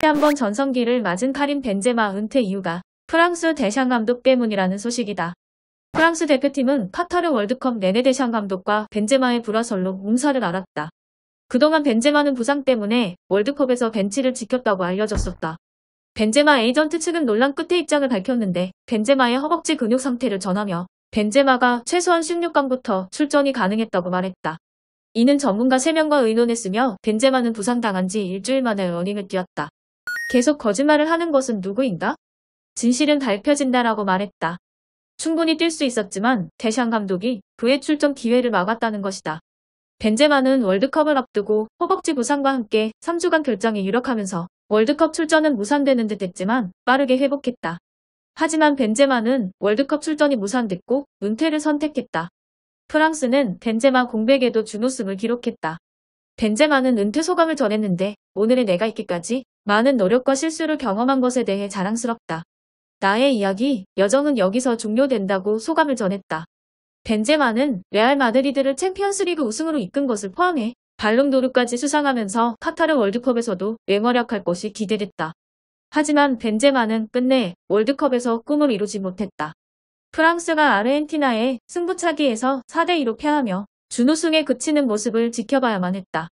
한 번 전성기를 맞은 카린 벤제마 은퇴 이유가 프랑스 대상 감독 때문이라는 소식이다. 프랑스 대표팀은 카타르 월드컵 내내 대상 감독과 벤제마의 불화설로 몸사를 앓았다. 그동안 벤제마는 부상 때문에 월드컵에서 벤치를 지켰다고 알려졌었다. 벤제마 에이전트 측은 논란 끝에 입장을 밝혔는데 벤제마의 허벅지 근육 상태를 전하며 벤제마가 최소한 16강부터 출전이 가능했다고 말했다. 이는 전문가 3명과 의논했으며 벤제마는 부상당한 지 일주일 만에 러닝을 뛰었다. 계속 거짓말을 하는 것은 누구인가? 진실은 밝혀진다라고 말했다. 충분히 뛸 수 있었지만 대샹 감독이 부의 출전 기회를 막았다는 것이다. 벤제마는 월드컵을 앞두고 허벅지 부상과 함께 3주간 결정에 유력하면서 월드컵 출전은 무산되는 듯 했지만 빠르게 회복했다. 하지만 벤제마는 월드컵 출전이 무산됐고 은퇴를 선택했다. 프랑스는 벤제마 공백에도 준우승을 기록했다. 벤제마는 은퇴 소감을 전했는데 오늘의 내가 있기까지 많은 노력과 실수를 경험한 것에 대해 자랑스럽다. 나의 이야기, 여정은 여기서 종료된다고 소감을 전했다. 벤제마는 레알 마드리드를 챔피언스리그 우승으로 이끈 것을 포함해 발롱도르까지 수상하면서 카타르 월드컵에서도 맹활약할 것이 기대됐다. 하지만 벤제마는 끝내 월드컵에서 꿈을 이루지 못했다. 프랑스가 아르헨티나의 승부차기에서 4대2로 패하며 준우승에 그치는 모습을 지켜봐야만 했다.